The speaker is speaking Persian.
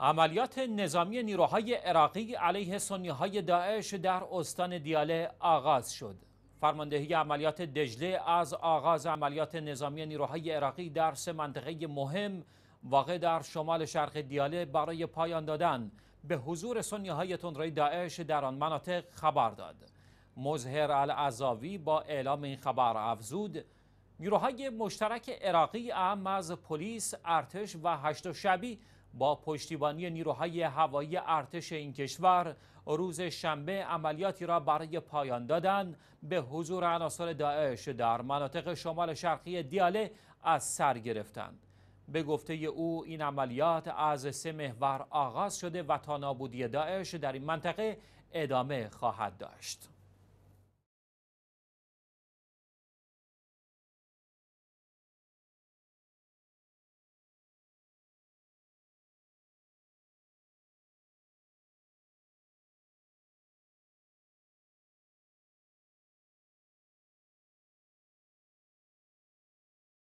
عملیات نظامی نیروهای عراقی علیه سنیهای داعش در استان دیاله آغاز شد. فرماندهی عملیات دجله از آغاز عملیات نظامی نیروهای عراقی در سه منطقه مهم واقع در شمال شرق دیاله برای پایان دادن به حضور سنیهای های تندروی داعش در آن مناطق خبر داد. مظهر العذاوی با اعلام این خبر افزود نیروهای مشترک عراقی اهم از پلیس، ارتش و هشت شبی با پشتیبانی نیروهای هوایی ارتش این کشور روز شنبه عملیاتی را برای پایان دادن به حضور عناصر داعش در مناطق شمال شرقی دیاله از سر گرفتند. به گفته او این عملیات از سه محور آغاز شده و تا نابودی داعش در این منطقه ادامه خواهد داشت.